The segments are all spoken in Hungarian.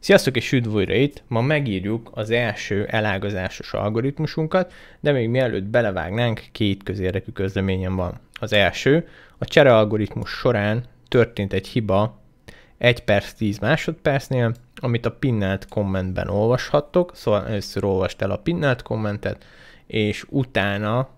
Sziasztok és üdv újra itt! Ma megírjuk az első elágazásos algoritmusunkat, de még mielőtt belevágnánk, két közérdekű közleményem van. Az első, a csere algoritmus során történt egy hiba 1 perc 10 másodpercnél, amit a pinnelt kommentben olvashattok, szóval először olvast el a pinnelt kommentet, és utána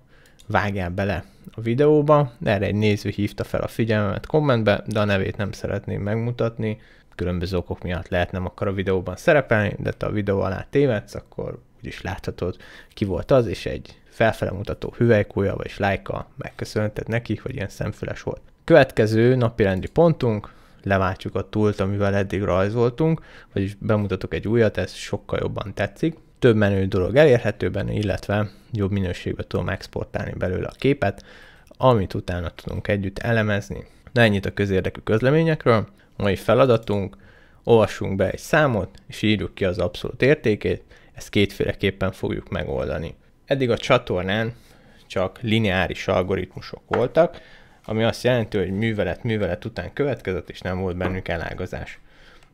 vágjál bele a videóba, erre egy néző hívta fel a figyelmemet kommentbe, de a nevét nem szeretném megmutatni, különböző okok miatt lehet nem akar a videóban szerepelni, de te a videó alá tévedsz, akkor úgyis láthatod, ki volt az, és egy felfele mutató hüvelykúja vagy lájka megköszönted neki, hogy ilyen szemfüles volt. Következő napirendi pontunk, leváltjuk a túlt, amivel eddig rajzoltunk, vagyis bemutatok egy újat, ez sokkal jobban tetszik. Több menő dolog elérhető benne, illetve jobb minőségbe tudom exportálni belőle a képet, amit utána tudunk együtt elemezni. Na ennyit a közérdekű közleményekről mai feladatunk, olvassunk be egy számot, és írjuk ki az abszolút értékét, ezt kétféleképpen fogjuk megoldani. Eddig a csatornán csak lineáris algoritmusok voltak, ami azt jelenti, hogy művelet művelet után következett, és nem volt bennük elágazás.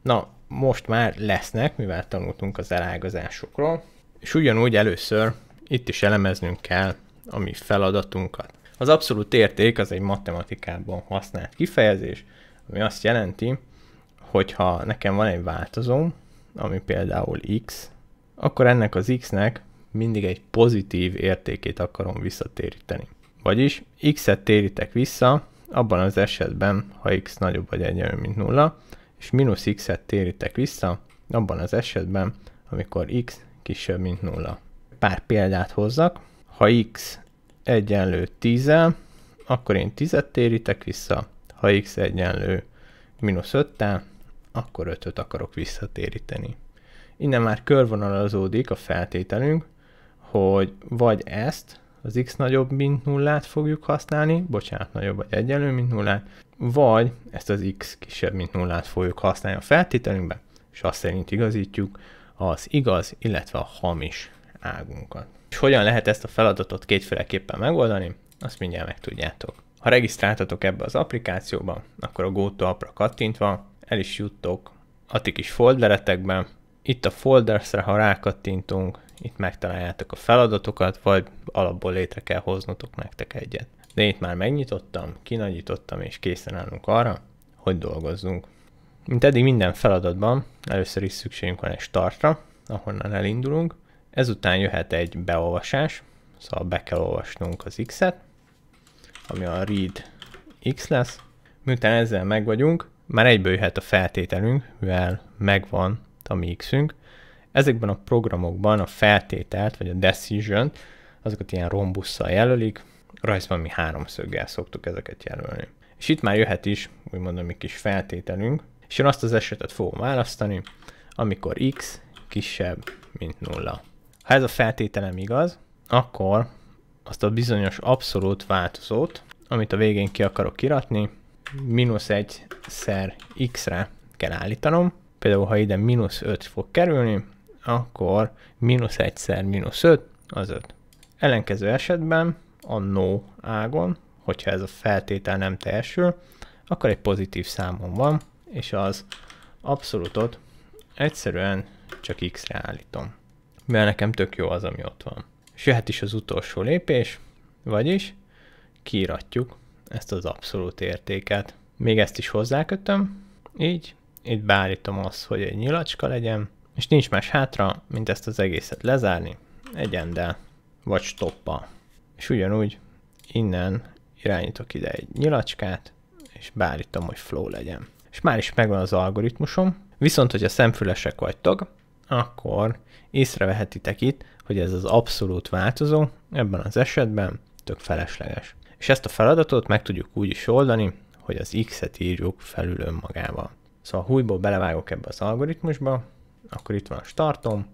Na, most már lesznek, mivel tanultunk az elágazásokról, és ugyanúgy először itt is elemeznünk kell a mi feladatunkat. Az abszolút érték az egy matematikában használt kifejezés, ami azt jelenti, hogyha nekem van egy változó, ami például x, akkor ennek az x-nek mindig egy pozitív értékét akarom visszatéríteni. Vagyis x-et térítek vissza, abban az esetben, ha x nagyobb vagy egyenlő, mint 0, és mínusz x-et térítek vissza, abban az esetben, amikor x kisebb, mint 0. Pár példát hozzak, ha x egyenlő 10 akkor én 10-et térítek vissza, ha x egyenlő mínusz 5 akkor 5-öt akarok visszatéríteni. Innen már körvonalazódik a feltételünk, hogy vagy ezt, az x nagyobb, mint nullát fogjuk használni, bocsánat, nagyobb vagy egyenlő, mint nullát, vagy ezt az x kisebb, mint nullát fogjuk használni a feltételünkben, és azt szerint igazítjuk az igaz, illetve a hamis águnkat. És hogyan lehet ezt a feladatot kétféleképpen megoldani, azt mindjárt megtudjátok. Ha regisztráltatok ebbe az applikációba, akkor a GoTo appra kattintva el is juttok a ti kis folderetekbe. Itt a foldersre, ha rákattintunk, itt megtaláljátok a feladatokat, vagy alapból létre kell hoznotok nektek egyet. De én itt már megnyitottam, kinagyítottam és készen állunk arra, hogy dolgozzunk. Mint eddig minden feladatban, először is szükségünk van egy startra, ahonnan elindulunk, ezután jöhet egy beolvasás, szóval be kell olvasnunk az X-et, ami a read x lesz. Miután ezzel meg vagyunk, már egyből jöhet a feltételünk, mivel megvan a mi x-ünk. Ezekben a programokban a feltételt, vagy a decision azokat ilyen rombusszal jelölik, rajzban mi háromszöggel szoktuk ezeket jelölni. És itt már jöhet is, úgymond a mi kis feltételünk, és én azt az esetet fogom választani, amikor x kisebb, mint nulla. Ha ez a feltételem igaz, akkor azt a bizonyos abszolút változót, amit a végén ki akarok kiratni, mínusz egy szer x-re kell állítanom, például ha ide mínusz 5 fog kerülni, akkor mínusz 1 szer mínusz 5 az 5. Ellenkező esetben a no ágon, hogyha ez a feltétel nem teljesül, akkor egy pozitív számom van, és az abszolútot egyszerűen csak x-re állítom. Mert nekem tök jó az, ami ott van. És jöhet is az utolsó lépés, vagyis kiiratjuk ezt az abszolút értéket. Még ezt is hozzákötöm, így itt beállítom azt, hogy egy nyilacska legyen, és nincs más hátra, mint ezt az egészet lezárni egy endel, vagy stoppa. És ugyanúgy innen irányítok ide egy nyilacskát, és beállítom, hogy flow legyen. És már is megvan az algoritmusom, viszont hogyha szemfülesek vagytok, akkor észrevehetitek itt, hogy ez az abszolút változó, ebben az esetben tök felesleges. És ezt a feladatot meg tudjuk úgy is oldani, hogy az x-et írjuk felül önmagával. Szóval hújból belevágok ebbe az algoritmusba, akkor itt van a startom,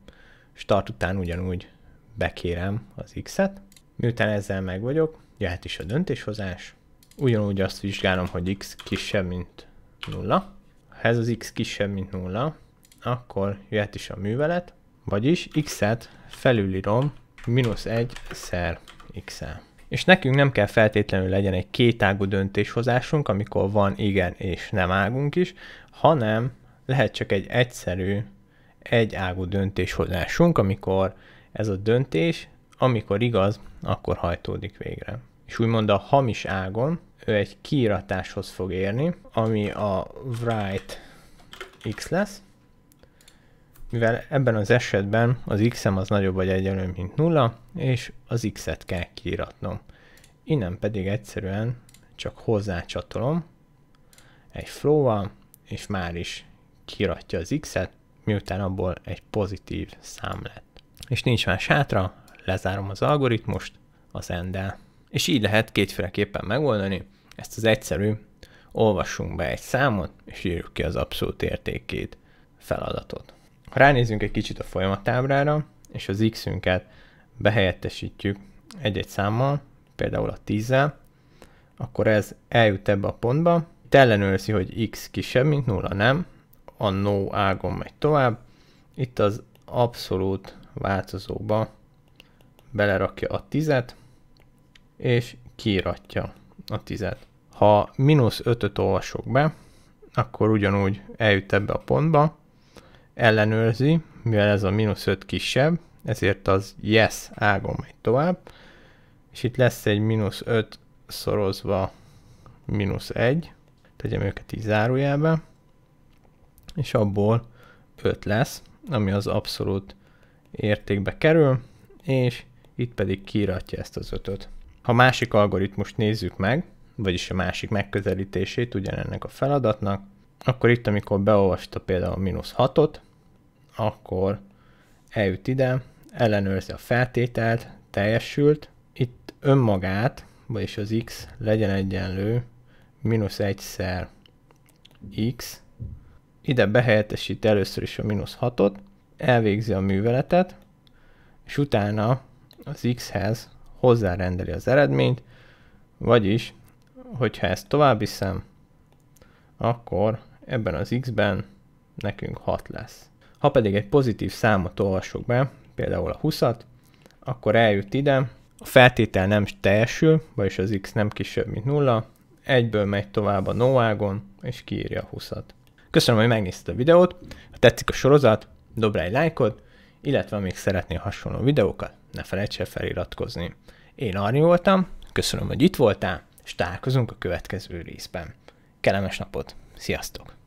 start után ugyanúgy bekérem az x-et, miután ezzel meg vagyok, jöhet is a döntéshozás, ugyanúgy azt vizsgálom, hogy x kisebb, mint 0. Ha ez az x kisebb, mint 0, akkor jöhet is a művelet, vagyis x-et felülírom mínusz 1 szer x -el. És nekünk nem kell feltétlenül legyen egy kétágú döntéshozásunk, amikor van igen és nem águnk is, hanem lehet csak egy egyszerű, egyágú döntéshozásunk, amikor ez a döntés, amikor igaz, akkor hajtódik végre. És úgymond a hamis ágon ő egy kiíratáshoz fog érni, ami a write x lesz, mivel ebben az esetben az x-em az nagyobb vagy egyenlő, mint 0, és az x-et kell kiíratnom. Innen pedig egyszerűen csak hozzácsatolom egy flow-val, és már is kiratja az x-et, miután abból egy pozitív szám lett. És nincs más hátra, lezárom az algoritmust az endel. És így lehet kétféleképpen megoldani ezt az egyszerű, olvassunk be egy számot, és írjuk ki az abszolút értékét feladatot. Ha ránézünk egy kicsit a folyamatábrára, és az x-ünket behelyettesítjük egy-egy számmal, például a 10 akkor ez eljut ebbe a pontba, itt ellenőrzi, hogy x kisebb, mint 0, nem, a no ágon megy tovább, itt az abszolút változóba belerakja a tizet, és kiratja a 10-et. Ha mínusz 5-öt olvasok be, akkor ugyanúgy eljut ebbe a pontba, ellenőrzi, mivel ez a mínusz 5 kisebb, ezért az yes ágon megy tovább, és itt lesz egy mínusz 5 szorozva mínusz 1, tegyem őket így zárójelbe, és abból 5 lesz, ami az abszolút értékbe kerül, és itt pedig kiratja ezt az 5 -öt. Ha másik algoritmust nézzük meg, vagyis a másik megközelítését ugyanennek a feladatnak, akkor itt, amikor beolvasta például a mínusz 6-ot, akkor eljut ide, ellenőrzi a feltételt, teljesült, itt önmagát, vagyis az x legyen egyenlő mínusz 1-szer x, ide behelyettesít először is a mínusz 6-ot, elvégzi a műveletet, és utána az x-hez hozzárendeli az eredményt, vagyis, hogyha ezt tovább viszem, akkor ebben az x-ben nekünk 6 lesz. Ha pedig egy pozitív számot olvasok be, például a 20-at, akkor eljut ide, a feltétel nem teljesül, vagyis az x nem kisebb, mint 0, egyből megy tovább a noágon, és kiírja a 20-at. Köszönöm, hogy megnézted a videót, ha tetszik a sorozat, dobd rá egy lájkot, illetve még szeretnél hasonló videókat, ne felejts el feliratkozni. Én Arni voltam, köszönöm, hogy itt voltál, és találkozunk a következő részben. Kellemes napot, sziasztok!